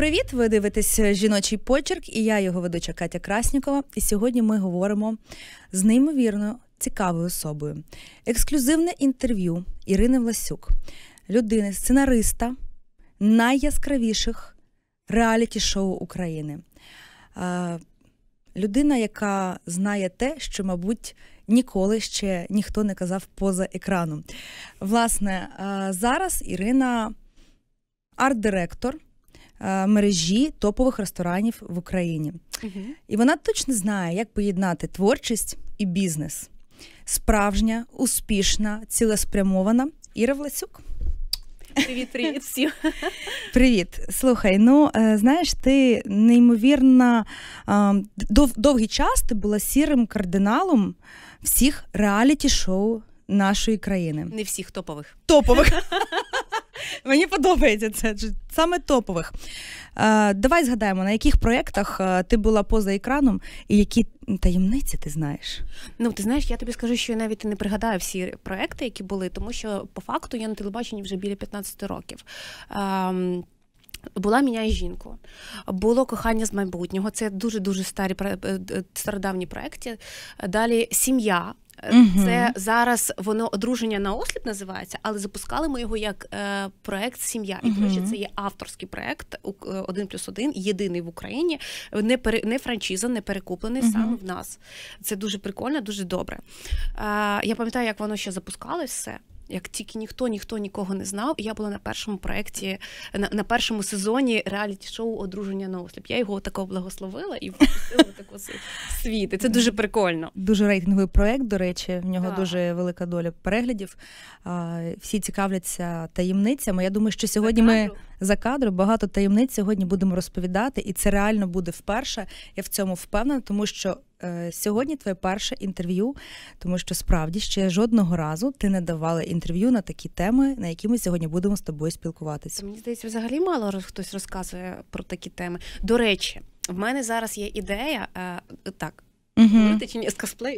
Привіт! Ви дивитесь жіночий почерк, і я його ведуча Катя Краснікова. І сьогодні ми говоримо з неймовірно цікавою особою. Ексклюзивне інтерв'ю Ірини Власюк, людини, сценариста найяскравіших реаліті-шоу України. Людина, яка знає те, що, мабуть, ніколи ще ніхто не казав поза екраном. Власне, зараз Ірина арт-директор. Е, мережі топових ресторанів в Україні. Угу. І вона точно знає, як поєднати творчість і бізнес. Справжня, успішна, цілеспрямована Іра Власюк. Привіт, привіт всім. Привіт. Слухай, ну е, знаєш, ти неймовірно е, дов, довгий час ти була сірим кардиналом всіх реаліті-шоу нашої країни. Не всіх топових. Топових. Мені подобається це саме топових. Давай згадаємо, на яких проєктах ти була поза екраном і які таємниці ти знаєш? Ну, ти знаєш, я тобі скажу, що я навіть не пригадаю всі проекти, які були, тому що по факту я на телебаченні вже біля 15 років. Була міняє жінку, було кохання з майбутнього. Це дуже дуже старі е, е, стародавні проекти. Далі сім'я. Угу. Це зараз воно одруження на осліп називається, але запускали ми його як е, проект Сім'я. І до речі, це є авторський проект е, один плюс один єдиний в Україні. Не пере, не франшиза, не перекуплений угу. саме в нас. Це дуже прикольно, дуже добре. Е, я пам'ятаю, як воно ще запускалось все як тільки ніхто, ніхто нікого не знав. я була на першому проєкті, на, на першому сезоні реаліті-шоу Одруження на осліп. Я його тако благословила і впустила таку світ. І Це дуже прикольно. Дуже рейтинговий проект, до речі, в нього так. дуже велика доля переглядів. Всі цікавляться таємницями. Я думаю, що сьогодні ми. За кадром багато таємниць сьогодні будемо розповідати, і це реально буде вперше. Я в цьому впевнена, тому що Е, сьогодні твоє перше інтерв'ю, тому що справді ще жодного разу ти не давала інтерв'ю на такі теми, на які ми сьогодні будемо з тобою спілкуватися. Мені здається, взагалі мало хтось розказує про такі теми. До речі, в мене зараз є ідея е, так. Угу. чи ні,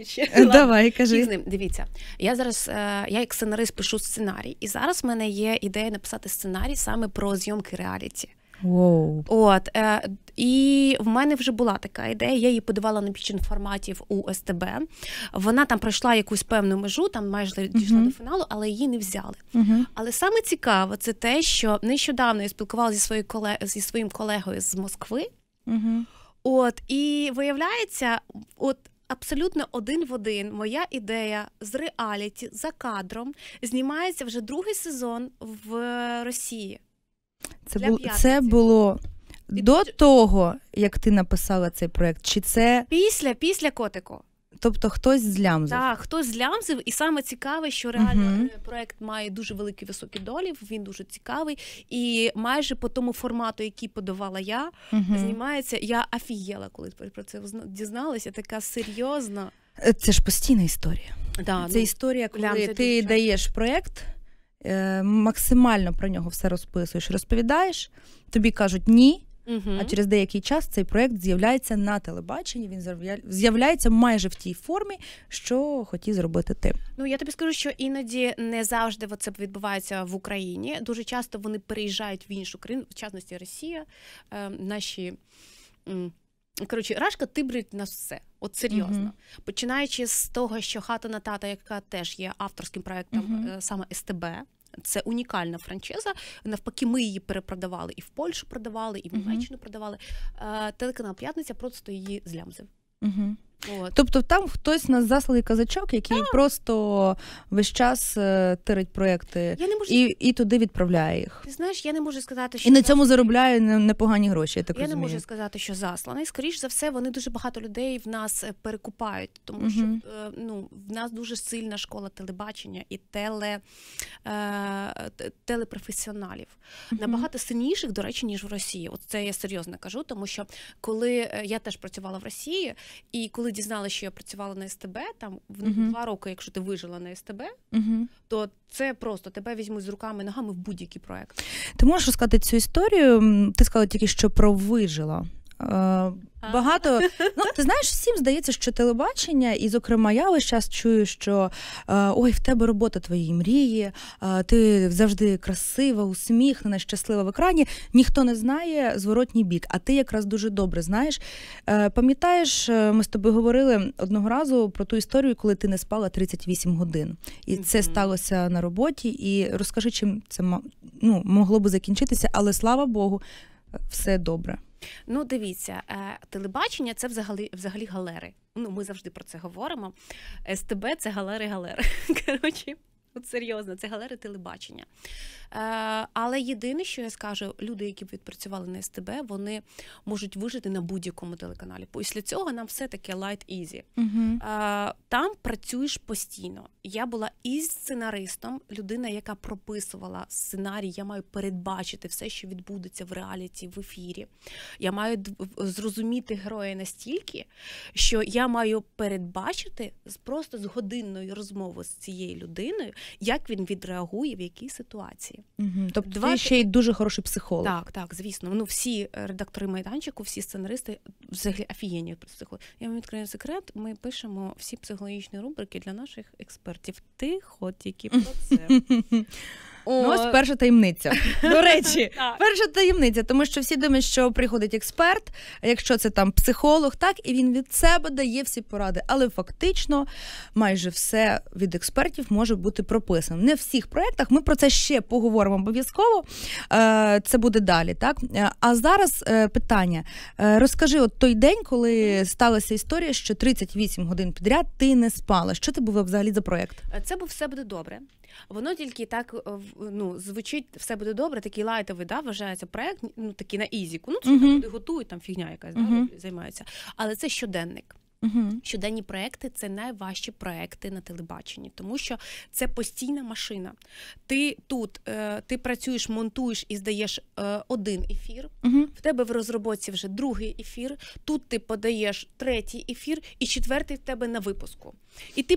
чи е, давай кажи. з ним. Дивіться, я зараз я як сценарист пишу сценарій, і зараз в мене є ідея написати сценарій саме про зйомки реаліті. Wow. От е, і в мене вже була така ідея. Я її подавала на піч форматів у СТБ. Вона там пройшла якусь певну межу, там майже дійшла uh-huh. до фіналу, але її не взяли. Uh-huh. Але саме цікаво, це те, що нещодавно я спілкувалася зі своєю колег... зі своїм колегою з Москви. Uh-huh. От і виявляється, от. Абсолютно один в один моя ідея з реаліті за кадром знімається вже другий сезон в Росії. Це Для бу... це було Від... до того, як ти написала цей проект, чи це після після котику. Тобто хтось злямзив. Так, хтось злямзив, і саме цікаве, що реально uh-huh. проект має дуже великі високі долі, він дуже цікавий. І майже по тому формату, який подавала я, uh-huh. знімається. Я афієла, коли про це дізналася, така серйозна. Е, це ж постійна історія. Да, Це ну, історія, коли лям, ти даєш проект, Е, максимально про нього все розписуєш, розповідаєш, тобі кажуть ні. Uh-huh. А через деякий час цей проект з'являється на телебаченні. Він з'являється майже в тій формі, що хотів зробити ти. Ну я тобі скажу, що іноді не завжди це відбувається в Україні. Дуже часто вони переїжджають в іншу країну, в частності Росія. Е, наші. Коротше, рашка тибрить нас все, от серйозно. Mm-hmm. Починаючи з того, що хата на тата, яка теж є авторським проектом mm-hmm. саме СТБ, це унікальна франчеза. Навпаки, ми її перепродавали і в Польщу продавали, і в Німеччину mm-hmm. продавали. Е, телеканал П'ятниця просто її злямзив. От. Тобто там хтось нас заслали казачок, який а. просто весь час е, тирить проекти можу... і і туди відправляє їх. Ти знаєш, я не можу сказати, що і на цьому заробляє непогані гроші. Я так я розумію. не можу сказати, що заслани. Скоріш за все, вони дуже багато людей в нас е, перекупають, тому угу. що е, ну в нас дуже сильна школа телебачення і теле, е, телепрофесіоналів. Угу. Набагато сильніших, до речі, ніж в Росії. От це я серйозно кажу, тому що коли я теж працювала в Росії, і коли дізналася, що я працювала на СТБ, там в uh-huh. два роки, якщо ти вижила на СТБ, uh-huh. то це просто тебе візьмуть з руками, ногами в будь-який проект. Ти можеш розказати цю історію? Ти сказала тільки що про вижила. Багато ну ти знаєш, всім здається, що телебачення, і зокрема, я весь час чую, що е, ой, в тебе робота твоєї мрії, е, ти завжди красива, усміхнена, щаслива в екрані. Ніхто не знає зворотній бік. А ти якраз дуже добре знаєш. Е, пам'ятаєш, ми з тобою говорили одного разу про ту історію, коли ти не спала 38 годин, і це сталося на роботі. І розкажи, чим це ну, могло би закінчитися, але слава Богу, все добре. Ну, дивіться, е, телебачення це взагалі взагалі галери. Ну, ми завжди про це говоримо. СТБ це галери-галери. Коротше. От серйозно, це галери телебачення. Е, Але єдине, що я скажу, люди, які б відпрацювали на СТБ, вони можуть вижити на будь-якому телеканалі. Після цього нам все таке light easy. Угу. Е, Там працюєш постійно. Я була із сценаристом, людина, яка прописувала сценарій, я маю передбачити все, що відбудеться в реаліті, в ефірі. Я маю зрозуміти героя настільки, що я маю передбачити просто з годинною розмови з цією людиною як він відреагує в якій ситуації. Угу. Тобто Два... ти ще й дуже хороший психолог. Так, так, звісно. Ну всі редактори майданчику, всі сценаристи взагалі афієнні психології. Я вам відкрию секрет. Ми пишемо всі психологічні рубрики для наших експертів. Тихо, тільки про це. О. Ну, ось перша таємниця. До речі, перша таємниця, тому що всі думають, що приходить експерт, якщо це там психолог, так і він від себе дає всі поради. Але фактично майже все від експертів може бути прописано. Не в всіх проєктах, ми про це ще поговоримо обов'язково. Е, це буде далі, так? Е, а зараз е, питання: розкажи, от той день, коли сталася історія, що 38 годин підряд ти не спала. Що це був взагалі за проєкт? Це був все буде добре. Воно тільки так ну, звучить все буде добре, такий лайтовий, да, вважається проект, ну такий на ізіку. Ну це uh-huh. люди готують, там фігня якась uh-huh. да, займається. Але це щоденник. Угу. Щоденні проекти це найважчі проекти на телебаченні, тому що це постійна машина. Ти тут е, ти працюєш, монтуєш і здаєш е, один ефір. Угу. В тебе в розробці вже другий ефір. Тут ти подаєш третій ефір і четвертий в тебе на випуску. І ти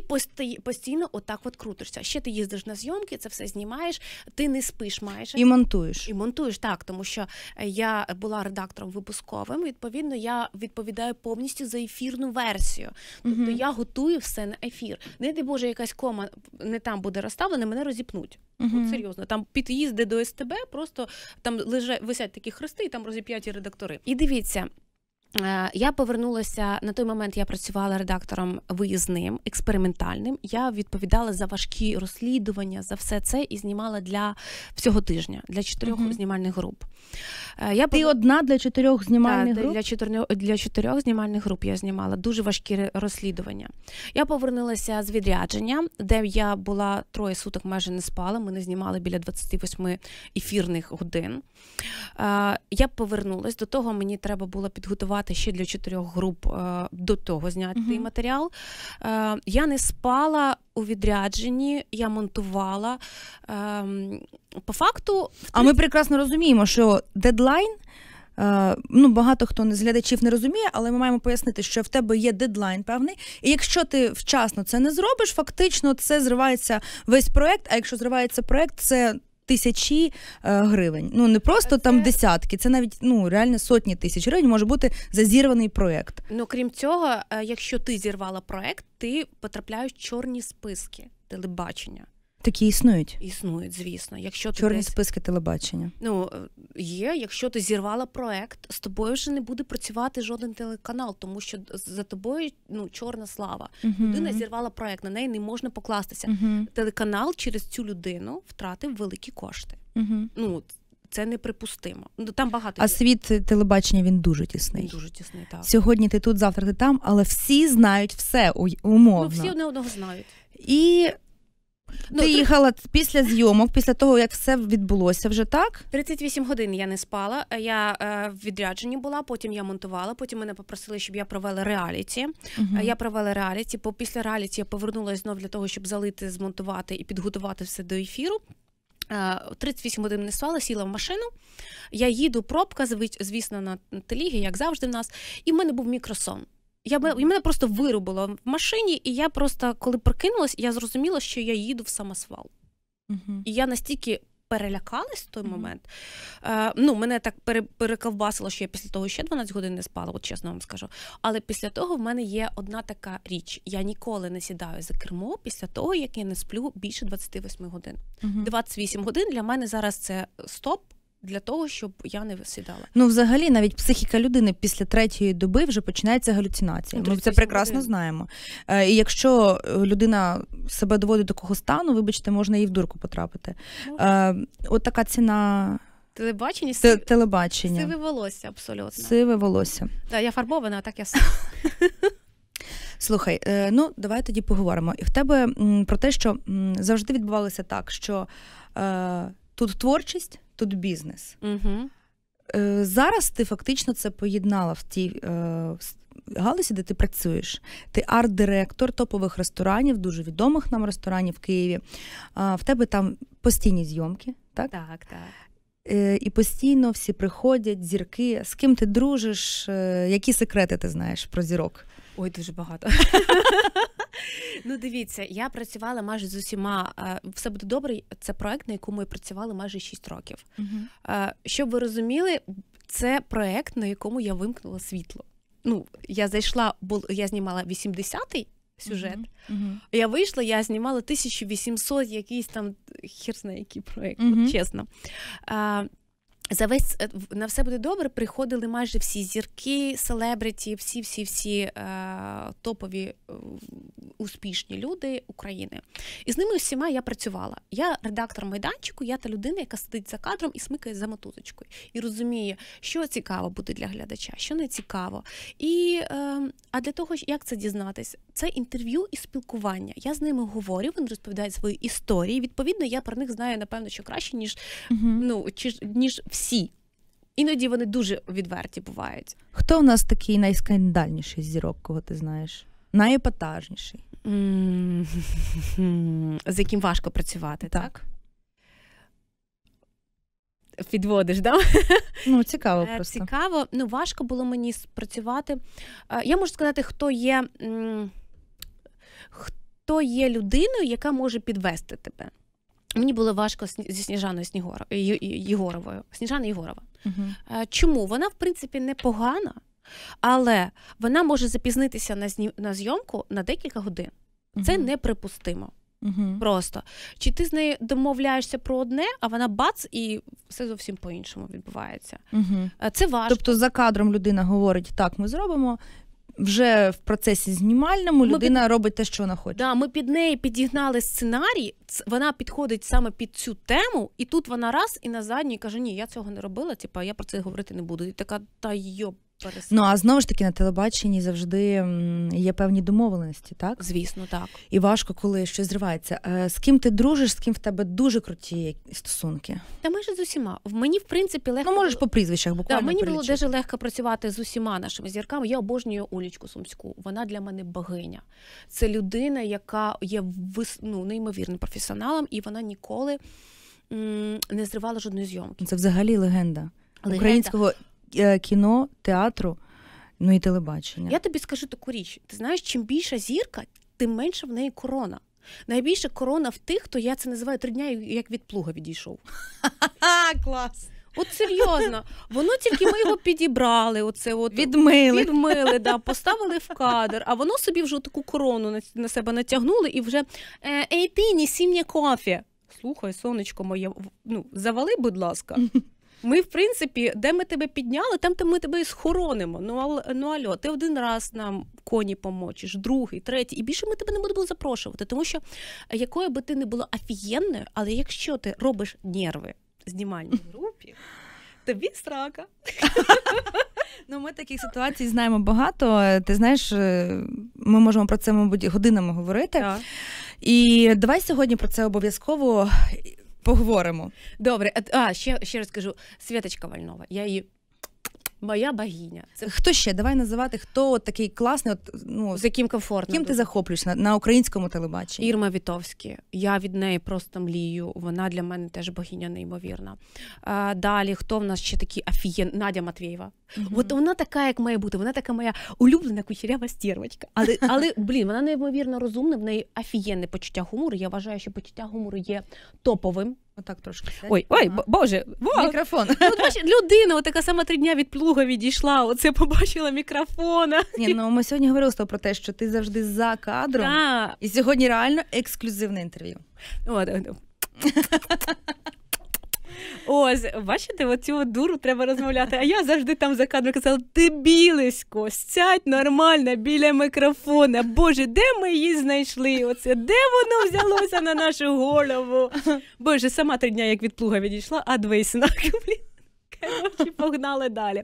постійно отак от крутишся. Ще ти їздиш на зйомки, це все знімаєш. Ти не спиш маєш і монтуєш. І монтуєш так, тому що е, я була редактором випусковим. Відповідно, я відповідаю повністю за ефірну версію версію. Тобто uh-huh. я готую все на ефір. Не дай Боже, якась кома не там буде розставлена, мене розіпнуть. Uh-huh. Ну, От серйозно, там під'їзди до СТБ, просто там лежать висять такі хрести, і там розіп'яті редактори. І дивіться, Е, я повернулася на той момент. Я працювала редактором виїзним, експериментальним. Я відповідала за важкі розслідування за все це і знімала для всього тижня для чотирьох mm-hmm. знімальних груп. Е, я Ти б... одна для чотирьох знімальних да, груп? для чотирьох для чотирьох знімальних груп. Я знімала дуже важкі розслідування. Я повернулася з відрядження, де я була троє суток, майже не спала. Ми не знімали біля 28 ефірних годин. Е, я повернулася до того, мені треба було підготувати працювати ще для чотирьох груп е, до того знятий uh-huh. матеріал. Е, я не спала у відрядженні, я монтувала. Ем, по факту, а ми прекрасно розуміємо, що дедлайн. Uh, ну, Багато хто з глядачів не розуміє, але ми маємо пояснити, що в тебе є дедлайн певний. І якщо ти вчасно це не зробиш, фактично це зривається весь проект. А якщо зривається проект, це тисячі е, гривень. Ну не просто це... там десятки, це навіть ну реально сотні тисяч гривень може бути зазірваний проект. Ну крім цього, е, якщо ти зірвала проект, ти потрапляєш в чорні списки телебачення. Такі існують? Існують, звісно. Якщо ти Чорні десь... списки телебачення. Ну, е, є, якщо ти зірвала проект, з тобою вже не буде працювати жоден телеканал, тому що за тобою ну, чорна слава. Uh-huh. Людина зірвала проект, на неї не можна покластися. Uh-huh. Телеканал через цю людину втратив великі кошти. Uh-huh. Ну, це неприпустимо. Ну там багато а світ телебачення він дуже тісний. Дуже тісний, так сьогодні. Ти тут, завтра ти там, але всі знають все умовно. Ну, всі одне одного знають. І Ну, Ти їхала після зйомок, після того, як все відбулося вже так? 38 годин я не спала. Я е, в відрядженні була, потім я монтувала, потім мене попросили, щоб я провела реаліті. uh Я провела реаліті, бо після реаліті я повернулася знов для того, щоб залити, змонтувати і підготувати все до ефіру. 38 е, годин не спала, сіла в машину. Я їду, пробка, звісно, на телігі, як завжди в нас, і в мене був мікросон. Я б мене просто виробило в машині, і я просто, коли прокинулась, я зрозуміла, що я їду в самосвал. Uh-huh. І я настільки перелякалась в той uh-huh. момент. Е, ну, Мене так пере, перековбасило, що я після того ще 12 годин не спала, от чесно вам скажу. Але після того в мене є одна така річ: я ніколи не сідаю за кермо після того, як я не сплю більше 28 годин. Uh-huh. 28 годин для мене зараз це стоп для того, щоб я не висідала. Ну, взагалі, навіть психіка людини після третьої доби вже починається галюцинація. Ну, Ми це прекрасно знаємо. Е, і якщо е, людина себе доводить до такого стану, вибачте, можна їй в дурку потрапити. Е, от така ціна. Телебачення Те, телебачення. Сиве волосся, абсолютно. Сиве волосся. Так, я фарбована, а так я Слухай, ну давай тоді поговоримо. І в тебе про те, що завжди відбувалося так, що е, тут творчість, тут бізнес. Угу. Зараз ти фактично це поєднала в тій е, галузі, де ти працюєш. Ти арт-директор топових ресторанів, дуже відомих нам ресторанів в Києві. В тебе там постійні зйомки, так? Так, так. Е, і постійно всі приходять, зірки. З ким ти дружиш? Які секрети ти знаєш про зірок? Ой, дуже багато. Ну, дивіться, я працювала майже з усіма. Е, все буде добре. Це проект, на якому я працювала майже 6 років. Е, щоб ви розуміли, це проект, на якому я вимкнула світло. Ну, я зайшла, бо я знімала 80-й сюжет. Я вийшла, я знімала 1800 якийсь там хер знає який проект, чесно. Е, за весь е, на все буде добре. Приходили майже всі зірки, селебриті, всі, всі, всі е, топові е, успішні люди України. І з ними усіма я працювала. Я редактор майданчику, я та людина, яка сидить за кадром і смикає за мотузочкою. І розуміє, що цікаво буде для глядача, що не цікаво. І е, а для того, як це дізнатись, це інтерв'ю і спілкування. Я з ними говорю, вони розповідають свої історії. Відповідно, я про них знаю, напевно, що краще, ніж угу. ну чи, ніж всі. Іноді вони дуже відверті бувають. Хто у нас такий найскандальніший зірок, кого ти знаєш? Найепатажніший? З яким важко працювати, так? так? Підводиш, да? Ну, цікаво е, просто. Цікаво, ну важко було мені спрацювати. Е, я можу сказати, хто є хто є людиною, яка може підвести тебе. Мені було важко зі Сніжаною Снігоро... Єгоровою. Сніжана Єгорова. uh Чому? Вона, в принципі, непогана, але вона може запізнитися на зні... на зйомку на декілька годин. Це uh неприпустимо. uh Просто. Чи ти з нею домовляєшся про одне, а вона бац, і все зовсім по-іншому відбувається. Е, це важко. Тобто за кадром людина говорить, так, ми зробимо, вже в процесі знімальному людина під... робить те, що вона хоче. Да, Ми під неї підігнали сценарій, вона підходить саме під цю тему, і тут вона раз і на задній каже: Ні, я цього не робила. Типа я про це говорити не буду. І така та йоп. Ну а знову ж таки на телебаченні завжди є певні домовленості, так? Звісно, так. І важко, коли щось зривається. Е, з ким ти дружиш, з ким в тебе дуже круті стосунки? Та майже з усіма. мені, в принципі, легко. Ну, можеш по прізвищах, буквально. Да, мені прилічити. було дуже легко працювати з усіма нашими зірками. Я обожнюю Олічку Сумську. Вона для мене богиня. Це людина, яка є вис... ну, неймовірним професіоналом, і вона ніколи м- не зривала жодної зйомки. Це взагалі легенда. Українського Е, кіно, театру, ну і телебачення. Я тобі скажу таку річ: ти знаєш, чим більша зірка, тим менша в неї корона. Найбільше корона в тих, хто я це називаю три дня, як від плуга відійшов. Клас! От серйозно, воно тільки ми його підібрали, оце от відмили, відмили, да, поставили в кадр, а воно собі вже таку корону на, на себе натягнуло і вже е, ей ти, нісі мені кофі. Слухай, сонечко моє, ну завали, будь ласка. Ми, в принципі, де ми тебе підняли, там ми тебе і схоронимо. Ну ал, ну альо, ти один раз нам коні помочиш, другий, третій. І більше ми тебе не будемо запрошувати, тому що е, якою би ти не була офігенною, але якщо ти робиш нерви знімальній групі, тобі срака. Ну, ми таких ситуацій знаємо багато. Ти знаєш, е, ми можемо про це, мабуть, годинами говорити. Так. І давай сьогодні про це обов'язково поговоримо. Добре, а ще ще раз кажу: Святочка Вальнова. Я її моя богиня. Це хто ще? Давай називати хто от такий класний, от ну з яким комфортно. Ким ти захоплюєшся на, на українському телебаченні? Ірма Вітовські. Я від неї просто млію. Вона для мене теж богиня неймовірна. А, Далі хто в нас ще такі афієн? Надя Матвєєва. Угу. От вона така, як має бути. Вона така моя улюблена кучерява стервочка. Але але блін, вона неймовірно розумна. В неї афієнне почуття гумору. Я вважаю, що почуття гумору є топовим. Отак трошки. Сядь. Ой, ой, ага. Боже, во! мікрофон. Ну, от людина така сама три дня від плуга відійшла. Оце побачила мікрофона. Ні, ну ми сьогодні говорили з тобою про те, що ти завжди за кадром. Да. І сьогодні реально ексклюзивне інтерв'ю. От, Ось, бачите, оцю дуру треба розмовляти. А я завжди там за кадром казала: ти білисько, сядь нормально біля мікрофона. Боже, де ми її знайшли? Оце де воно взялося на нашу голову? Боже, сама три дня як від плуга відійшла, а двейсна. Коротше, погнали далі.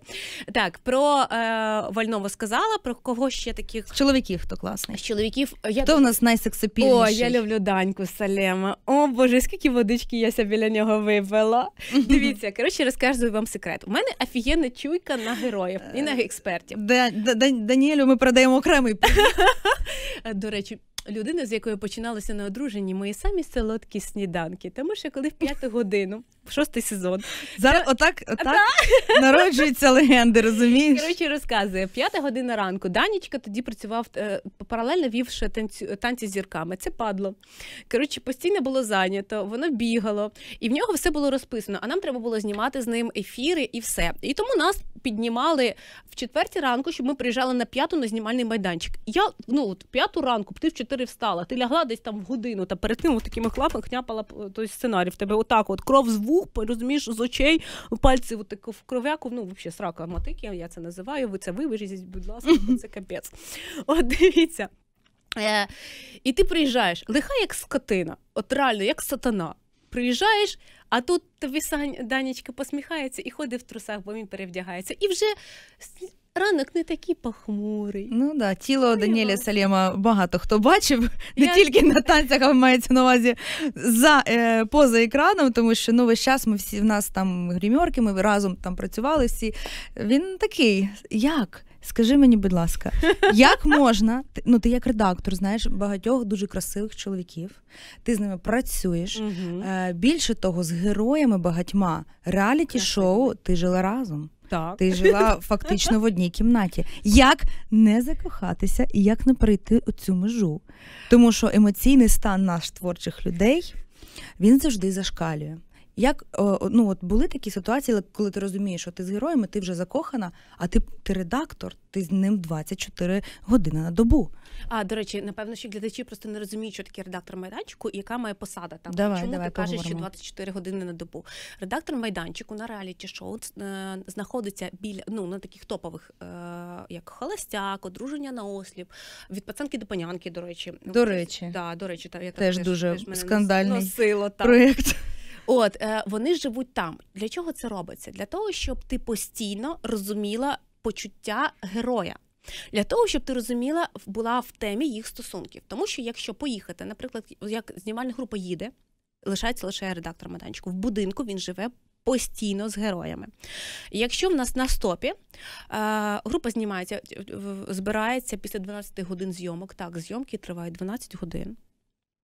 Так, про е, Вальнову сказала, про кого ще таких З чоловіків, хто класний. З чоловіків е, я хто в нас найсексапільніший? О, я люблю даньку Салема. О Боже, скільки водички я ся біля нього випила. Дивіться, коротше, розкажу вам секрет. У мене офігенна чуйка на героїв і на е, експертів. Даніелю ми продаємо окремий. До речі. Людина, з якою починалося на одруженні мої самі солодкі сніданки, тому що коли в п'яту годину шостий сезон. Зараз Та... отак отак да. народжуються легенди, розумієш? Коротше, розказує, п'ята година ранку. Данічка тоді працював е, паралельно вівши танцю, танці з зірками. Це падло. Коротше, постійно було зайнято, воно бігало, і в нього все було розписано. А нам треба було знімати з ним ефіри і все. І тому нас піднімали в четвертій ранку, щоб ми приїжджали на п'яту на знімальний майданчик. Я ну от п'яту ранку, ти в чотири встала, ти лягла десь там в годину та перед тим такими хлапами хняпала е, той сценарій. В тебе отак, от кров з вух лупи, розумієш, з очей, пальці от так в кровяку, ну, взагалі, срака матики, я це називаю, ви це вивезіть, будь ласка, це капець. От дивіться. Е, І ти приїжджаєш, лиха як скотина, от реально, як сатана. Приїжджаєш, а тут тобі Данічка посміхається і ходить в трусах, бо він перевдягається. І вже Ранок не такий похмурий. Ну да, тіло Даніеля ну. Салема багато хто бачив, не Я... тільки на танцях, а мається на увазі за е, поза екраном, тому що ну, весь час ми всі в нас там грімерки, ми разом там працювали всі. Він такий, як? Скажи мені, будь ласка, як можна? Ну, ти як редактор, знаєш багатьох дуже красивих чоловіків, ти з ними працюєш. Угу. Більше того, з героями багатьма реаліті шоу ти жила разом. Так. Ти жила фактично в одній кімнаті. Як не закохатися і як не пройти оцю межу? Тому що емоційний стан наш творчих людей він завжди зашкалює. Як ну от були такі ситуації, коли ти розумієш, що ти з героями, ти вже закохана, а ти ти редактор, ти з ним 24 години на добу. А до речі, напевно, що глядачі просто не розуміють, що таке редактор майданчику і яка має посада там. Давай, Чому давай, ти поговоримо. кажеш, що 24 години на добу? Редактор майданчику на реаліті шоу е, знаходиться біля ну на таких топових, е, як холостяк, одруження на осліп, від пацанки до панянки. До речі, до речі, да, до речі, та я теж, теж дуже теж скандальний носило, проєкт. От е, вони живуть там. Для чого це робиться? Для того, щоб ти постійно розуміла почуття героя. Для того щоб ти розуміла, була в темі їх стосунків, тому що якщо поїхати, наприклад, як знімальна група їде, лишається лише редактор майданчику. В будинку він живе постійно з героями. Якщо в нас на стопі е, група знімається, збирається після 12 годин зйомок. Так, зйомки тривають 12 годин.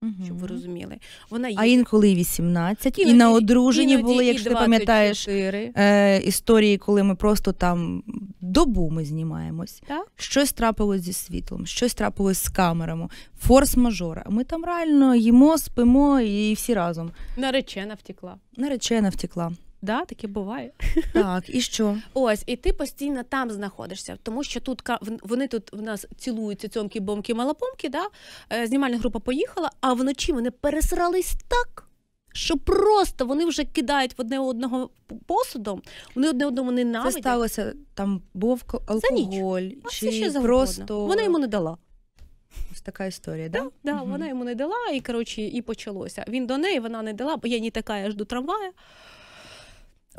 Угу. Щоб ви розуміли, вона є. а інколи 18, іноді, і на одруженні іноді, були, якщо ти пам'ятаєш е, історії, коли ми просто там добу ми знімаємось. Так? Щось трапилось зі світлом, щось трапилось з камерами, форс-мажора. Ми там реально їмо, спимо і всі разом. Наречена втекла. Наречена втекла да, таке буває. Так, і що? Ось, і ти постійно там знаходишся, тому що тут вони тут в нас цілуються цьомки, бомки, малопомки, да? Е, знімальна група поїхала, а вночі вони пересрались так, що просто вони вже кидають в одне одного посудом, вони одне одному ненавидять. Це сталося там був алкоголь, а чи ще просто... Вона йому не дала. Ось така історія, да? Да, да угу. Вона йому не дала, і коротше, і почалося. Він до неї вона не дала, бо я не така, я жду трамвая.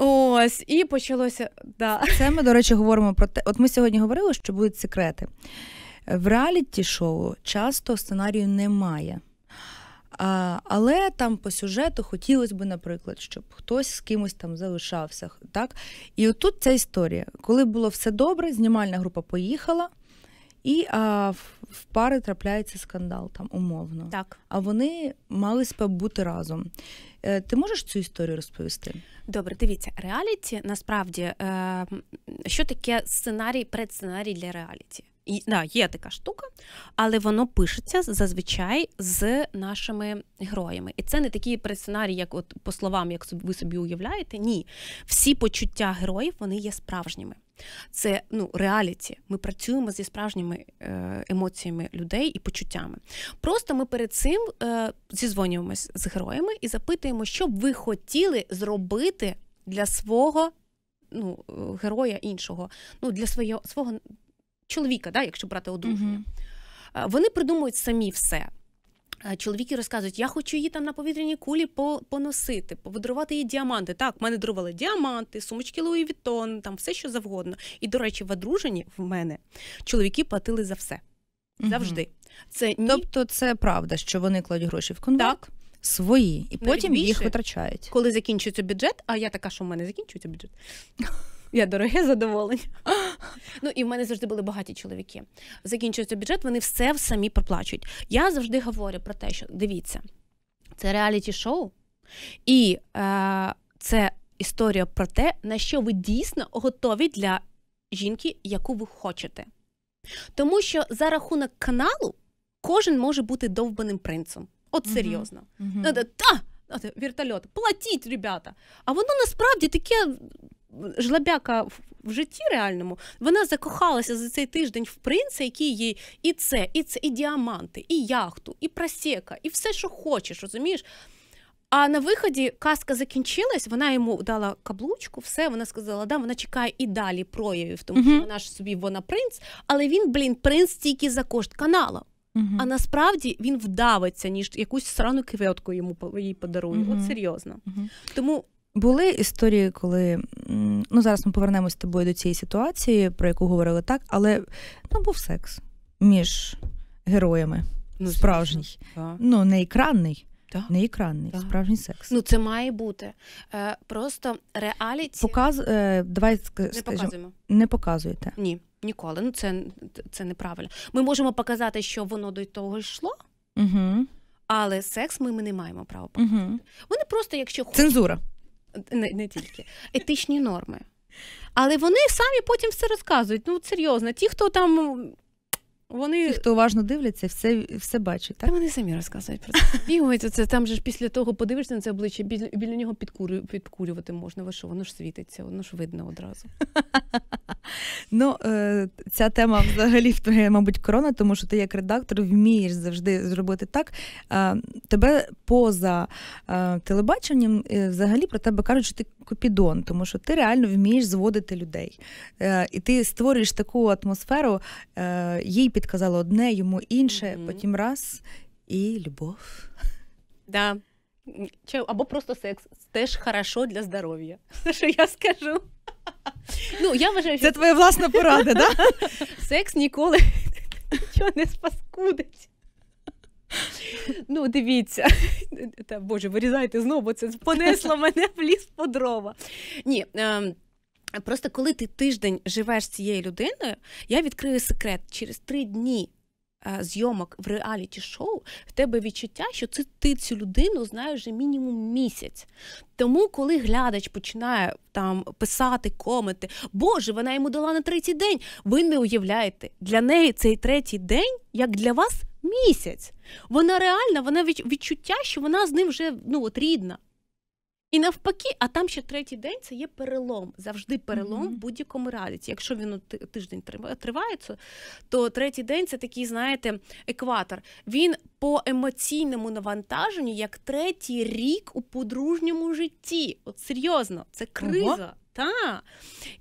Ось і почалося. да. Це ми, до речі, говоримо про те. От ми сьогодні говорили, що будуть секрети. В реаліті шоу часто сценарію немає. А, Але там по сюжету хотілося б, наприклад, щоб хтось з кимось там залишався. Так? І отут ця історія. Коли було все добре, знімальна група поїхала, і а, в пари трапляється скандал там умовно. Так. А вони мали б бути разом. Е, ти можеш цю історію розповісти? Добре, дивіться, реаліті насправді, ем, що таке сценарій, предсценарій для реаліті? да, є така штука, але воно пишеться зазвичай з нашими героями. І це не такі сценарій, як от по словам, як ви собі уявляєте. Ні, всі почуття героїв вони є справжніми. Це ну реаліті. Ми працюємо зі справжніми е, емоціями людей і почуттями. Просто ми перед цим е, зізвонюємось з героями і запитуємо, що б ви хотіли зробити для свого ну, е, героя іншого, ну для свого свого чоловіка, да, якщо брати одруження, mm-hmm. вони придумують самі все. Е, чоловіки розказують, я хочу її там на повітряній кулі поносити, повидрувати їй діаманти. Так, в мене дарували діаманти, сумочки Луї Вітон, там все що завгодно. І, до речі, в одруженні в мене чоловіки платили за все завжди. Mm-hmm. Це ні... Тобто, це правда, що вони кладуть гроші в конверт? Так. Свої і потім більше, їх витрачають, коли закінчується бюджет. А я така, що в мене закінчується бюджет. Я дороге задоволення. Ну і в мене завжди були багаті чоловіки. Закінчується бюджет, вони все самі проплачують. Я завжди говорю про те, що дивіться, це реаліті шоу, і е, це історія про те, на що ви дійсно готові для жінки, яку ви хочете. Тому що за рахунок каналу кожен може бути довбаним принцем. От серйозно. Угу. Та! Вертольот, платіть, ребята. А воно насправді таке жлобяка в житті реальному вона закохалася за цей тиждень в принца, який їй і це, і це, і діаманти, і яхту, і просека, і все, що хочеш, розумієш. А на виході казка закінчилась, вона йому дала каблучку, все вона сказала, да, вона чекає і далі проявів, тому що uh-huh. вона ж собі вона принц, але він, блін, принц тільки за кошт канала. Uh-huh. А насправді він вдавиться, ніж якусь срану квітку йому їй подарує. Uh-huh. От серйозно. Тому були історії, коли ну зараз ми повернемось з тобою до цієї ситуації, про яку говорили так, але ну був секс між героями. Ну, Справжній. Так. Ну, не екранний. Так. Не екранний, так. справжній секс. Ну, це має бути. Е, Просто реаліті. Показ... Е, давай скажімо, Не показуємо. Не показуєте. Ні, ніколи. Ну, це це неправильно. Ми можемо показати, що воно до того йшло, угу. але секс ми, ми не маємо права показати. Угу. Вони просто, якщо хочуть. Цензура не, не тільки етичні норми. Але вони самі потім все розказують. Ну серйозно, ті, хто там вони Ті, хто уважно дивляться, все все бачать. так? Та вони самі розказують про це. Бігають, це там же ж після того подивишся на це обличчя, біля, біля нього підкурю, підкурювати можна. Ви що, воно ж світиться, воно ж видно одразу. Ну, е, ця тема взагалі в твоє, мабуть, корона, тому що ти як редактор вмієш завжди зробити так. Тебе поза телебаченням е, взагалі про тебе кажуть, що ти копідон, тому що ти реально вмієш зводити людей. Е, і ти створюєш таку атмосферу, їй підказала одне, йому інше, mm-hmm. потім раз і любов. Да. Або просто секс. Теж хорошо для здоров'я. Що я скажу? Ну, я вважаю, що... Це твоя власна порада, да? Секс ніколи нічого не спаскудить. Ну, дивіться, та боже, вирізайте знову, це понесло мене в ліс по дрова. Ні. Е- Просто коли ти тиждень живеш з цією людиною, я відкрию секрет через три дні. Е, зйомок в реаліті шоу в тебе відчуття, що це ти цю людину знаєш вже мінімум місяць. Тому, коли глядач починає там писати коменти, Боже, вона йому дала на третій день. Ви не уявляєте, для неї цей третій день, як для вас, місяць. Вона реальна, вона відчуття, що вона з ним вже ну от рідна. І навпаки, а там ще третій день це є перелом, завжди перелом mm-hmm. в будь-якому радіці. Якщо він тиждень тривається, то третій день це такий, знаєте, екватор. Він по емоційному навантаженню, як третій рік у подружньому житті. От серйозно, це криза. Ого. Та.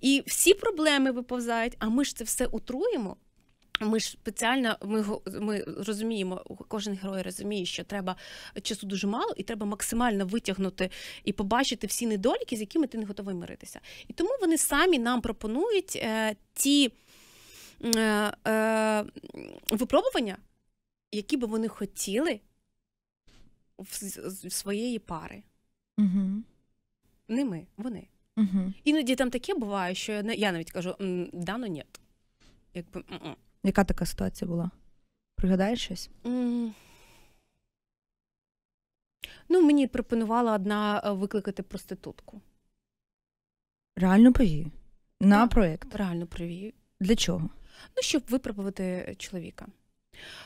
І всі проблеми виповзають, а ми ж це все утруємо. Ми ж спеціально ми ми розуміємо, кожен герой розуміє, що треба часу дуже мало, і треба максимально витягнути і побачити всі недоліки, з якими ти не готовий миритися. І тому вони самі нам пропонують е, ті е, е, випробування, які би вони хотіли в, в своєї пари. Угу. Не ми, вони. Угу. Іноді там таке буває, що я навіть кажу: дано ні. Якби. Яка така ситуація була? Пригадаєш щось? Mm. Ну, мені пропонувала одна е, викликати проститутку. Реально повію? На yeah. проєкт? Реально провію. Для чого? Ну, щоб випробувати чоловіка.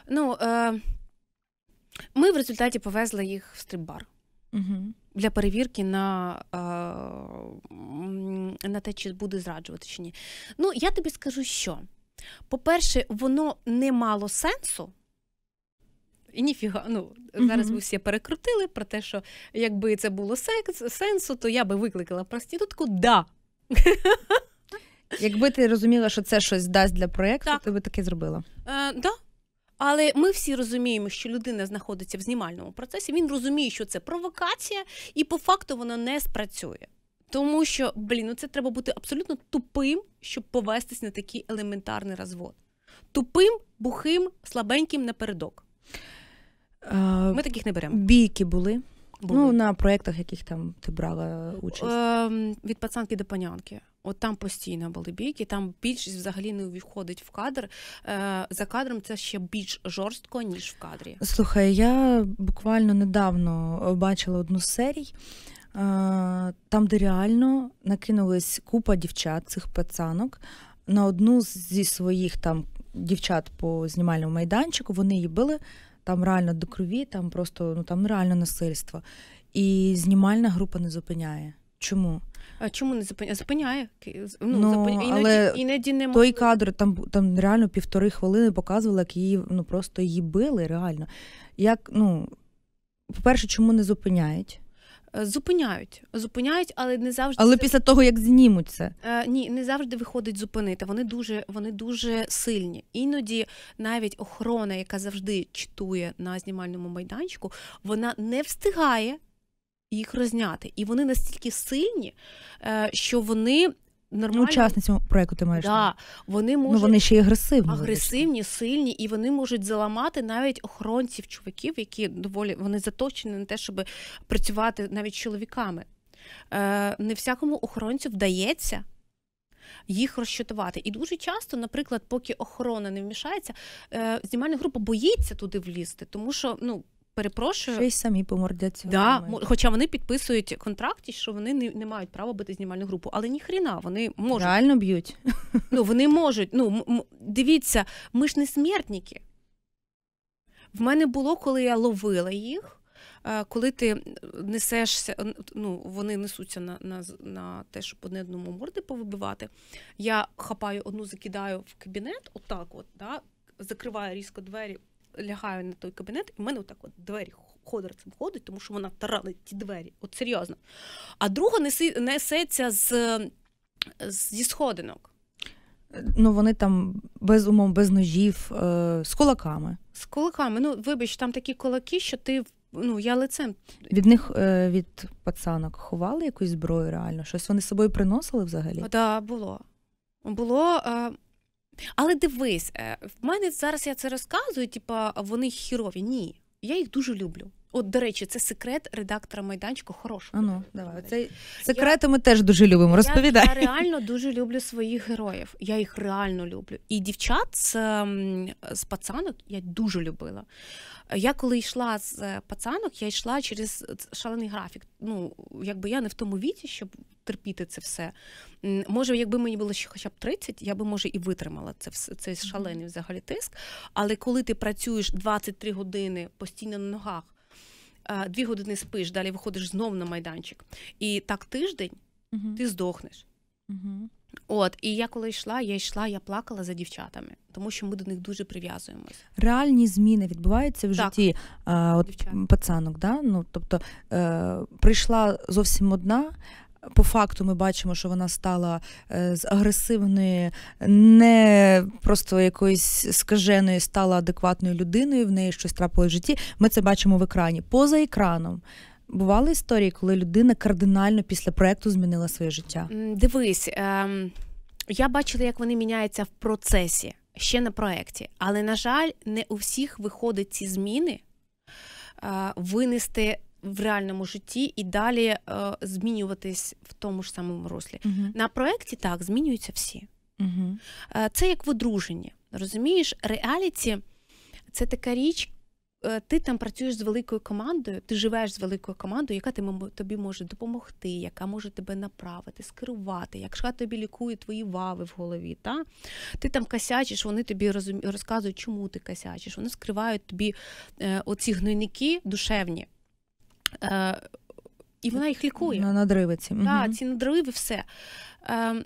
Ну, е, ми в результаті повезли їх в стрип-бар угу. для перевірки на е, на те, чи буде зраджувати чи ні. Ну, я тобі скажу, що. По-перше, воно не мало сенсу. І ніфіга, ну зараз ви всі перекрутили про те, що якби це було секс, сенсу, то я би викликала проститутку да. Якби ти розуміла, що це щось дасть для проєкту, так. ти би таке зробила. Е, да. Але ми всі розуміємо, що людина знаходиться в знімальному процесі, він розуміє, що це провокація, і по факту воно не спрацює. Тому що, блін, ну це треба бути абсолютно тупим, щоб повестись на такий елементарний розвод. Тупим, бухим, слабеньким напередок. Ми таких не беремо. Бійки були. Ну, були. Ну, на проєктах, яких там ти брала участь. Е, від пацанки до панянки. От там постійно були бійки, там більшість взагалі не входить в кадр. Е, За кадром це ще більш жорстко, ніж в кадрі. Слухай, я буквально недавно бачила одну з серій. Е, там, де реально накинулась купа дівчат, цих пацанок, на одну зі своїх там дівчат по знімальному майданчику, вони її били там реально до крові, там просто ну там реально насильство. І знімальна група не зупиняє. Чому? А чому не зупиняє? Зупиняє. Ну, ну зупиняє. Іноді, але іноді не Той кадр, там там реально півтори хвилини показували, як її ну просто її били реально. Як, ну, По-перше, чому не зупиняють? Е, зупиняють, зупиняють, але не завжди але після того як знімуть це е, ні, не завжди виходить зупинити. Вони дуже вони дуже сильні. Іноді навіть охорона, яка завжди читує на знімальному майданчику, вона не встигає їх розняти, і вони настільки сильні, е, що вони нормально... учасницям проекту ти маєш. Да, вони ну, можуть... Ну, вони ще й агресивні. Агресивні, сильні, і вони можуть заламати навіть охоронців чуваків, які доволі вони заточені на те, щоб працювати навіть з чоловіками. Е, Не всякому охоронцю вдається. Їх розчитувати. І дуже часто, наприклад, поки охорона не вмішається, е, знімальна група боїться туди влізти, тому що ну перепрошую. Ще й самі помордяться. Да, хоча вони підписують контракт, що вони не, не мають права бити знімальну групу. Але ніхріна, вони можуть. Реально б'ють. Ну, Вони можуть. Ну, Дивіться, ми ж не смертники. В мене було, коли я ловила їх. Е, коли ти несешся, ну вони несуться на на, на те, щоб одне одному морди повибивати, я хапаю одну, закидаю в кабінет, отак, от да, закриваю різко двері, лягаю на той кабінет, і в мене отак от двері ходорцем ходить, тому що вона таралить ті двері. От серйозно. А друга неси, несеться з, зі сходинок. Ну, вони там без умов, без ножів, е, з кулаками. З кулаками. Ну, вибач, там такі кулаки, що ти ну, я лицем. Від них е, від пацанок ховали якусь зброю реально? Щось вони з собою приносили взагалі? Так, да, було. Було, е, але дивись, е, в мене зараз я це розказую, типа вони хірові. Ні, я їх дуже люблю. От, до речі, це секрет редактора майданчику. Хорошого. Ану, давай. Це секрети. Ми теж дуже любимо. Розповідай. Я, я реально дуже люблю своїх героїв. Я їх реально люблю. І дівчат з, з пацанок я дуже любила. Я коли йшла з е, пацанок, я йшла через шалений графік. Ну, якби я не в тому віці, щоб терпіти це все. Може, якби мені було ще хоча б 30, я би, може, і витримала це цей шалений взагалі тиск. Але коли ти працюєш 23 години постійно на ногах, дві години спиш, далі виходиш знову на майданчик. І так тиждень угу. ти здохнеш. Угу. От, і я коли йшла, я йшла, я плакала за дівчатами, тому що ми до них дуже прив'язуємось. Реальні зміни відбуваються в так. житті а, от, пацанок. Да? Ну, тобто е, прийшла зовсім одна. По факту ми бачимо, що вона стала е, з агресивної, не просто якоїсь скаженої, стала адекватною людиною. В неї щось трапило в житті. Ми це бачимо в екрані. Поза екраном Бували історії, коли людина кардинально після проекту змінила своє життя? Дивись, ем, я бачила, як вони міняються в процесі, ще на проєкті. Але, на жаль, не у всіх виходить ці зміни е, винести в реальному житті і далі е, змінюватись в тому ж самому руслі. Угу. На проєкті так змінюються всі. Угу. Е, це як в одруженні. Розумієш, реаліті це така річ. Е, ти там працюєш з великою командою, ти живеш з великою командою, яка тобі може допомогти, яка може тебе направити, скерувати, якщо тобі лікує твої вави в голові. Та? Ти там косячиш, вони тобі розказують, чому ти косячиш. Вони скривають тобі е, оці гнойники душевні. Е, І вона їх лікує. На надриви ці. Так, ці надриви, все. Ем,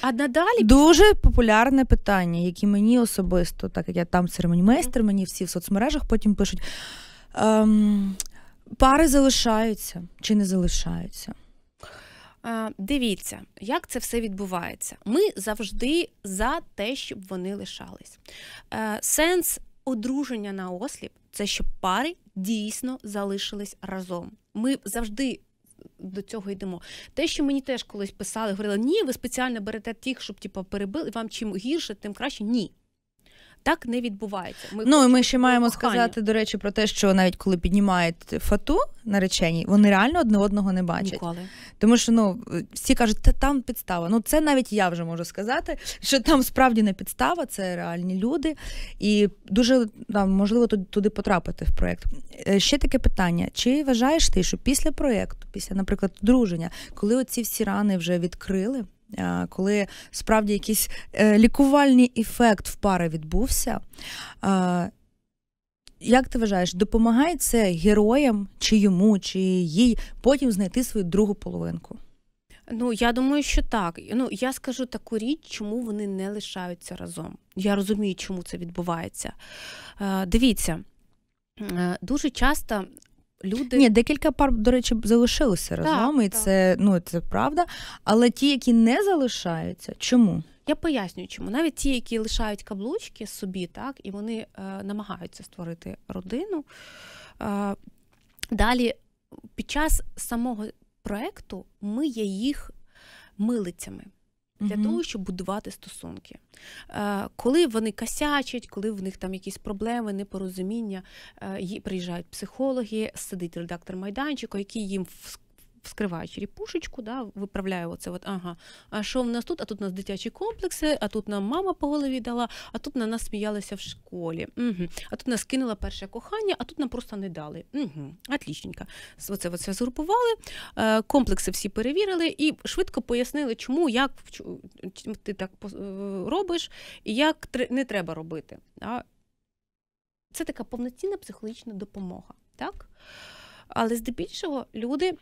а надалі дуже популярне питання, яке мені особисто, так як я там церемонімейстер, мені всі в соцмережах потім пишуть. Ем, Пари залишаються чи не залишаються? А, Дивіться, як це все відбувається. Ми завжди за те, щоб вони лишались. Е, Сенс одруження на осліп це щоб пари дійсно залишились разом. Ми завжди до цього йдемо. Те, що мені теж колись писали, говорили, ні, ви спеціально берете тих, щоб типу, перебили вам чим гірше, тим краще. Ні. Так не відбувається. Ми ну і ми ще маємо кохання. сказати до речі про те, що навіть коли піднімають фату наречені, вони реально одне одного не бачать. Ніколи. Тому що ну всі кажуть, та там підстава. Ну це навіть я вже можу сказати, що там справді не підстава, це реальні люди, і дуже там можливо туди потрапити в проект е, Ще таке питання: чи вважаєш ти, що після проекту, після, наприклад, друження, коли оці всі рани вже відкрили? Е, коли справді якийсь е, лікувальний ефект в пари відбувся. Е, як ти вважаєш, допомагає це героям чи йому, чи їй потім знайти свою другу половинку? Ну, я думаю, що так. Ну, я скажу таку річ, чому вони не лишаються разом. Я розумію, чому це відбувається. Дивіться, дуже часто люди. Ні, декілька пар, до речі, залишилися так, разом, і так. це ну це правда. Але ті, які не залишаються, чому? Я пояснюю, чому навіть ті, які лишають каблучки собі, так і вони е, намагаються створити родину. Е, далі під час самого проекту ми є їх милицями для mm того, щоб будувати стосунки. Е, Коли вони косячать, коли в них там якісь проблеми, непорозуміння, е, приїжджають психологи, сидить редактор майданчику, який їм вскриваю черепушечку, да, виправляю оце. От, ага, а що в нас тут? А тут у нас дитячі комплекси, а тут нам мама по голові дала, а тут на нас сміялися в школі. Угу. А тут нас кинула перше кохання, а тут нам просто не дали. Угу. Отлічненько. Оце, оце згрупували, е, комплекси всі перевірили і швидко пояснили, чому, як ти так е, робиш і як не треба робити. Да? Це така повноцінна психологічна допомога. так? Але здебільшого люди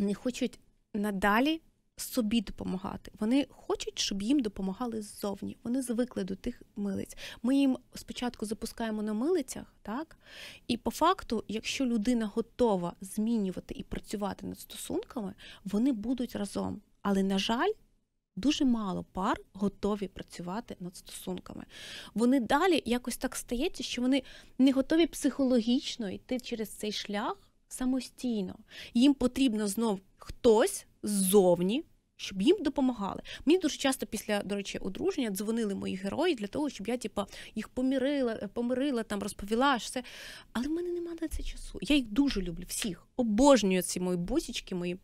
не хочуть надалі собі допомагати. Вони хочуть, щоб їм допомагали ззовні. Вони звикли до тих милиць. Ми їм спочатку запускаємо на милицях, так? І по факту, якщо людина готова змінювати і працювати над стосунками, вони будуть разом. Але, на жаль, Дуже мало пар готові працювати над стосунками. Вони далі якось так стається, що вони не готові психологічно йти через цей шлях самостійно. Їм потрібно знов хтось ззовні. Щоб їм допомагали. Мені дуже часто після, до речі, одруження дзвонили мої герої для того, щоб я типа їх помірила, помирила, там розповіла ж все. Але в мене немає на це часу. Я їх дуже люблю, всіх обожнюю ці мої бусічки, мої.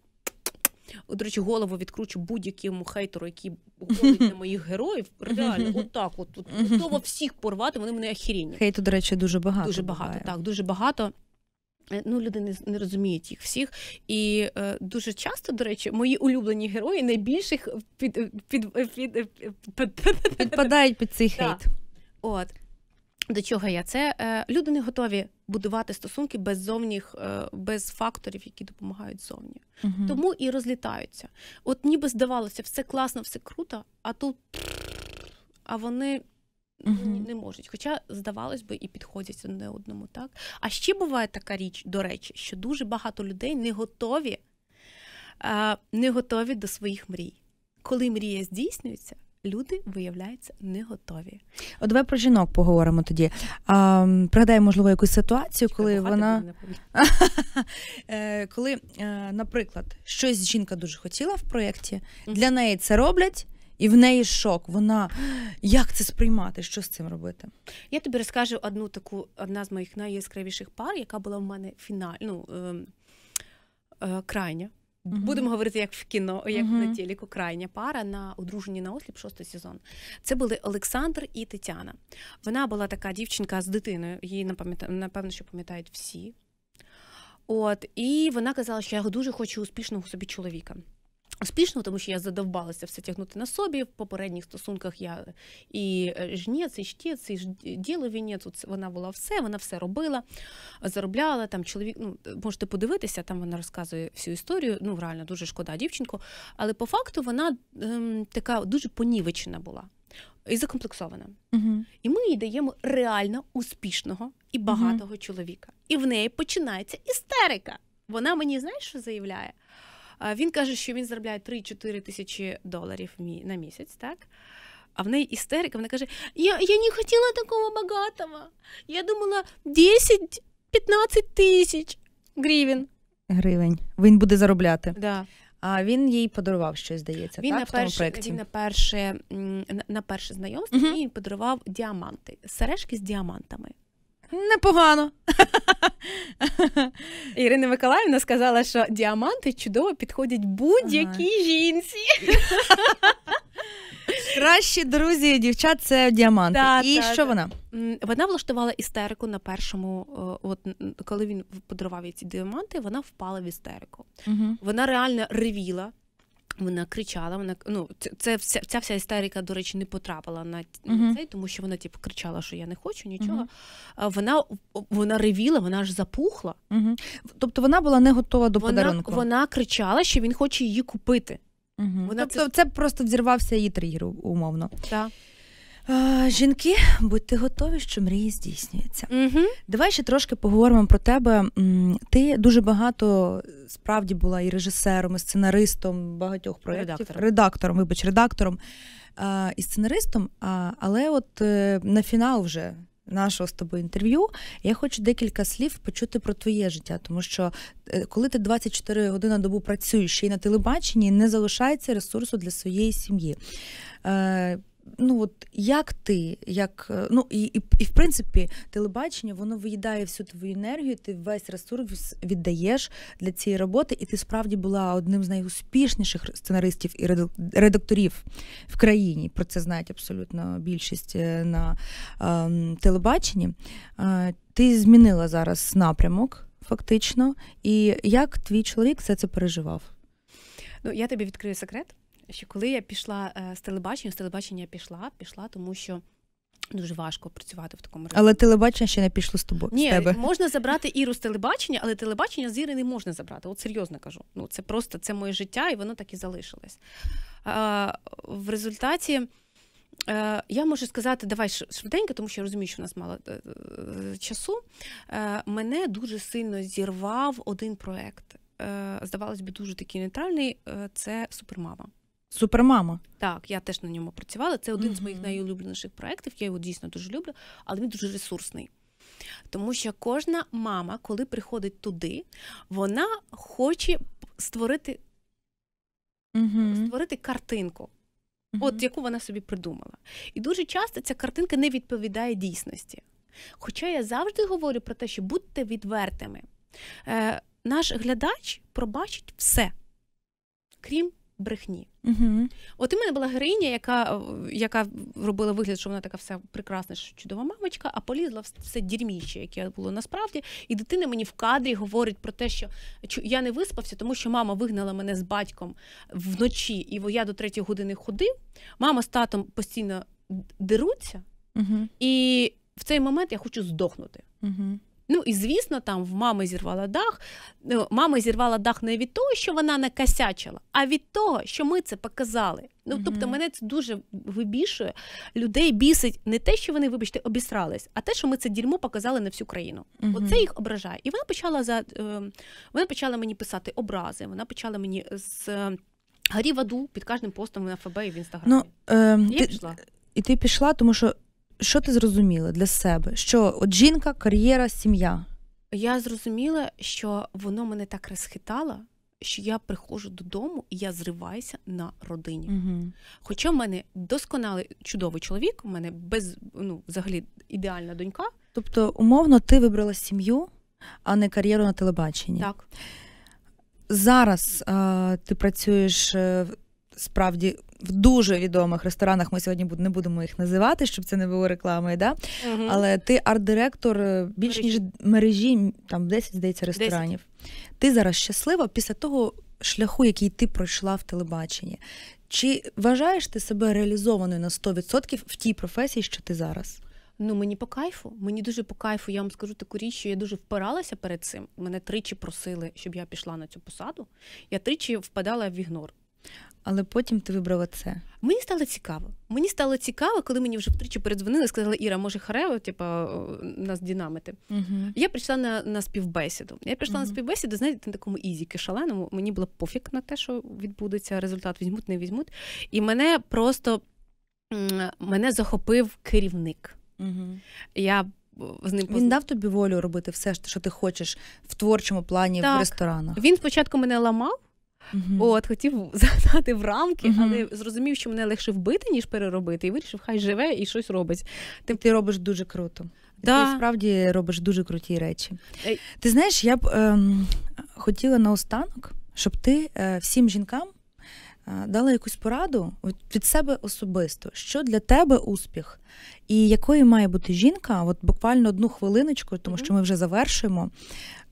До речі, голову відкручу будь-якому хейтеру, який говорить на моїх героїв. Реально, отак, от, от готова всіх порвати. Вони мене охеріння. Хейту, до речі, дуже багато. Дуже багато, буває. так, дуже багато. Е, ну, люди не не розуміють їх всіх, і е, дуже часто, до речі, мої улюблені герої найбільших під е, е, під, під, під, під підпадають під цей хейт. От до чого я це е, люди не готові будувати стосунки без зовніх, е, без факторів, які допомагають зовні. Угу. Тому і розлітаються. От ніби здавалося, все класно, все круто, а тут а вони угу. не можуть. Хоча, здавалось би, і підходять одне одному. так. А ще буває така річ, до речі, що дуже багато людей не готові, не готові до своїх мрій. Коли мрія здійснюється, люди, виявляються, не готові. От давай про жінок поговоримо тоді. А, Пригадай, можливо, якусь ситуацію, коли Чекай, вона. Е, коли, е, наприклад, щось жінка дуже хотіла в проєкті, для неї це роблять. І в неї шок. Вона як це сприймати? Що з цим робити? Я тобі розкажу одну таку, одна з моїх найяскравіших пар, яка була в мене фінальну е, ем, е, крайня. Mm-hmm. Будемо говорити як в кіно, як mm-hmm. на телеку, крайня пара на одружені на осліп шостий сезон. Це були Олександр і Тетяна. Вона була така дівчинка з дитиною, її напевно, що пам'ятають всі. От, І вона казала, що я дуже хочу успішного собі чоловіка. Успішно, тому що я задовбалася все тягнути на собі. В попередніх стосунках я е, і е, жнець, і штєць, і ж е, діло вінець. Вона була все, вона все робила, заробляла там чоловік. Ну можете подивитися, там вона розказує всю історію. Ну реально дуже шкода дівчинку. Але по факту вона ем, така дуже понівечена була і закомплексована. Угу. І ми їй даємо реально успішного і багатого угу. чоловіка. І в неї починається істерика. Вона мені знаєш, що заявляє. Він каже, що він заробляє 3-4 тисячі доларів на місяць, так? А в неї істерика, вона каже: Я я не хотіла такого багатого. Я думала 10-15 тисяч гривень. Гривень. Він буде заробляти. Да. А він їй подарував щось, здається. Він так, на в перше, проєкті? він на перше на перше знайомство uh-huh. він подарував діаманти, сережки з діамантами. Непогано. Ірина Миколаївна сказала, що діаманти чудово підходять будь-якій ага. жінці. Кращі друзі, дівчат це діаманти. Да, І та, що та. вона? Вона влаштувала істерику на першому, от коли він подарував їй ці діаманти, вона впала в істерику. Угу. Вона реально ревіла, вона кричала, вона ну це вся ця вся істерика, до речі, не потрапила на uh-huh. цей, тому що вона типу кричала, що я не хочу нічого. Uh-huh. Вона вона ревіла, вона аж запухла. Uh-huh. Тобто вона була не готова до вона, подарунку. Вона кричала, що він хоче її купити. Вона Тобто, це... це просто взірвався її тригер, умовно. Так. Да. А, Жінки, будьте готові, що мрії здійснюються. Угу. Давай ще трошки поговоримо про тебе. Ти дуже багато справді була і режисером, і сценаристом багатьох проєктів. Редактором, редактором вибач, редактором і сценаристом. Але от е, на фінал вже. Нашого з тобою інтерв'ю я хочу декілька слів почути про твоє життя, тому що е, коли ти 24 години на добу працюєш ще й на телебаченні, не залишається ресурсу для своєї сім'ї. Е, ну от як ти, як е, ну і, і і, в принципі телебачення воно виїдає всю твою енергію, ти весь ресурс віддаєш для цієї роботи, і ти справді була одним з найуспішніших сценаристів і редакторів в країні. Про це знають абсолютно більшість е, на е, телебаченні. Е, ти змінила зараз напрямок, фактично. І як твій чоловік все це переживав? Ну я тобі відкрию секрет що коли я пішла е, з телебачення, з телебачення я пішла, пішла, тому що. Дуже важко працювати в такому режимі. Але телебачення ще не пішло з тобою. Ні, з тебе. можна забрати іру з телебачення, але телебачення з Іри не можна забрати. От серйозно кажу. Ну це просто це моє життя, і воно так і залишилось. А, В результаті а, е, я можу сказати, давай швиденько, тому що я розумію, що в нас мало е, часу. А, мене дуже сильно зірвав один проект. А, здавалось би, дуже такий нейтральний. Це супермама. Супермама. Так, я теж на ньому працювала. Це один mm з моїх найулюбленіших проєктів, я його дійсно дуже люблю, але він дуже ресурсний. Тому що кожна мама, коли приходить туди, вона хоче створити mm створити картинку, mm-hmm. от яку вона собі придумала. І дуже часто ця картинка не відповідає дійсності. Хоча я завжди говорю про те, що будьте відвертими. Е, Наш глядач пробачить все, крім брехні. Угу. От і мене була героїня, яка яка робила вигляд, що вона така вся прекрасна, чудова мамочка, а полізла все дірміще, яке було насправді. І дитина мені в кадрі говорить про те, що я не виспався, тому що мама вигнала мене з батьком вночі, і я до третьої години ходив. Мама з татом постійно деруться, угу. і в цей момент я хочу здохнути. Угу. Ну і звісно, там в мами зірвала дах. Е, Мама зірвала дах не від того, що вона накосячила, а від того, що ми це показали. Ну mm тобто, мене це дуже вибішує. Людей бісить не те, що вони, вибачте, обісрались, а те, що ми це дерьмо показали на всю країну. mm Оце їх ображає. І вона почала за е, вона почала мені писати образи. Вона почала мені з е, горів аду під кожним постом на ФБ і в інстаграмі. Ну, е, Я ти, пішла. І ти пішла, тому що що ти зрозуміла для себе? Що от жінка, кар'єра, сім'я? Я зрозуміла, що воно мене так розхитало, що я приходжу додому і я зриваюся на родині. Угу. Хоча в мене досконалий чудовий чоловік, у мене без ну взагалі ідеальна донька. Тобто, умовно, ти вибрала сім'ю, а не кар'єру на телебаченні. Так. Зараз а, ти працюєш е, справді в дуже відомих ресторанах. Ми сьогодні не будемо їх називати, щоб це не було рекламою, Да? Угу. Але ти арт-директор е, більш ніж мережі, там 10, здається, ресторанів. 10. Ти зараз щаслива після того шляху, який ти пройшла в телебаченні. Чи вважаєш ти себе реалізованою на 100% в тій професії, що ти зараз? Ну, мені по кайфу, мені дуже по кайфу. Я вам скажу таку річ, що я дуже впиралася перед цим. Мене тричі просили, щоб я пішла на цю посаду. Я тричі впадала в ігнор але потім ти вибрала це. Мені стало цікаво. Мені стало цікаво, коли мені вже втричі передзвонили і сказали, Іра, може, харево, типу, нас динамити. Uh-huh. Я прийшла на на співбесіду. Я прийшла uh-huh. на співбесіду, знаєте, на такому ізіки шаленому. Мені було пофіг на те, що відбудеться, результат візьмуть, не візьмуть. І мене просто мене захопив керівник. Uh-huh. Я з ним Він дав тобі волю робити все, що ти хочеш в творчому плані так. в ресторанах. Він спочатку мене ламав mm От, хотів загнати в рамки, mm але зрозумів, що мене легше вбити, ніж переробити, і вирішив, хай живе і щось робить. Тим ти робиш дуже круто. Да. Ти справді робиш дуже круті речі. Ей. Ти знаєш, я б ем, хотіла наостанок, щоб ти е, всім жінкам е, дала якусь пораду від себе особисто, що для тебе успіх, і якою має бути жінка, от буквально одну хвилиночку, тому mm що ми вже завершуємо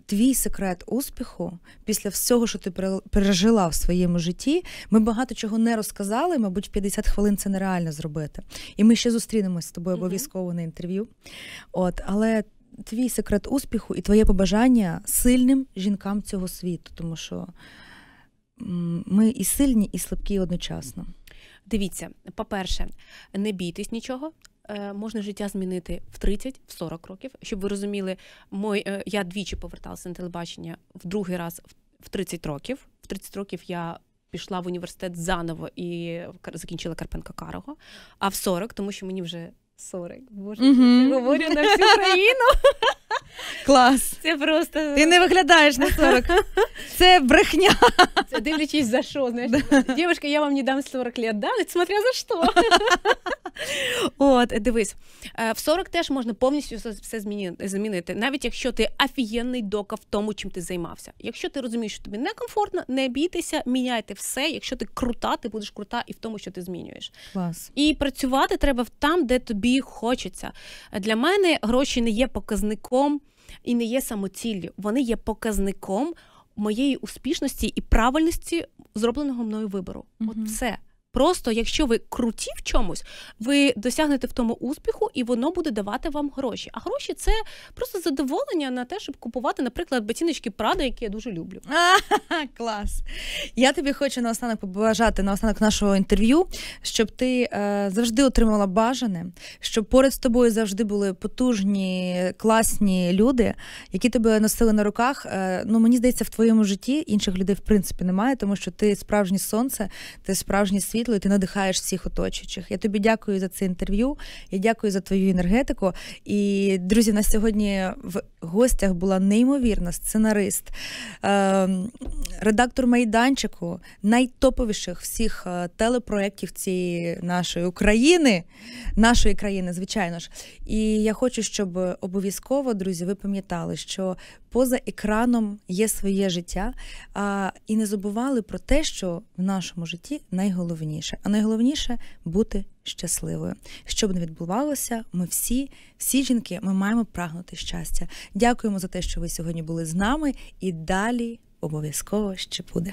твій секрет успіху після всього, що ти пережила в своєму житті. Ми багато чого не розказали. Мабуть, 50 хвилин це нереально зробити. І ми ще зустрінемось з тобою обов'язково на інтерв'ю. От, але. Твій секрет успіху і твоє побажання сильним жінкам цього світу, тому що ми і сильні, і слабкі одночасно. Дивіться, по-перше, не бійтесь нічого, Е, можна життя змінити в 30 в 40 років. Щоб ви розуміли, мой е, я двічі поверталася на телебачення в другий раз в 30 років. В 30 років я пішла в університет заново і закінчила Карпенка Карого. А в 40, тому що мені вже 40. Боже, mm говорю на всю країну. Клас. Це просто. Ти не виглядаєш на 40. Це брехня. Це дивлячись за що. знаєш. Дівчинка, я вам не дам 40 лет, да? Смотря за що. От, дивись, е, в 40 теж можна повністю все змінити, навіть якщо ти офігенний дока в тому, чим ти займався. Якщо ти розумієш, що тобі некомфортно, не бійтеся, міняйте все. Якщо ти крута, ти будеш крута і в тому, що ти змінюєш. Клас. І працювати треба там, де тобі тобі хочеться. Для мене гроші не є показником і не є самоціллю. Вони є показником моєї успішності і правильності зробленого мною вибору. Угу. От все. Просто якщо ви круті в чомусь, ви досягнете в тому успіху, і воно буде давати вам гроші. А гроші це просто задоволення на те, щоб купувати, наприклад, ботиночки Прада, які я дуже люблю. Клас. Я тобі хочу наостанок побажати наостанок нашого інтерв'ю, щоб ти е, завжди отримала бажане, щоб поряд з тобою завжди були потужні, класні люди, які тебе носили на руках. Е, ну мені здається, в твоєму житті інших людей в принципі немає, тому що ти справжнє сонце, ти справжній світ світло, і ти надихаєш всіх оточуючих. Я тобі дякую за це інтерв'ю. Я дякую за твою енергетику. І друзі, на сьогодні в гостях була неймовірна сценарист, ем, редактор майданчику найтоповіших всіх е, телепроєктів цієї нашої України, нашої країни, звичайно ж. І я хочу, щоб обов'язково, друзі, ви пам'ятали, що поза екраном є своє життя, а і не забували про те, що в нашому житті найголовніше найголовніше. А найголовніше бути щасливою. Щоб не відбувалося, ми всі, всі жінки, ми маємо прагнути щастя. Дякуємо за те, що ви сьогодні були з нами, і далі обов'язково ще буде.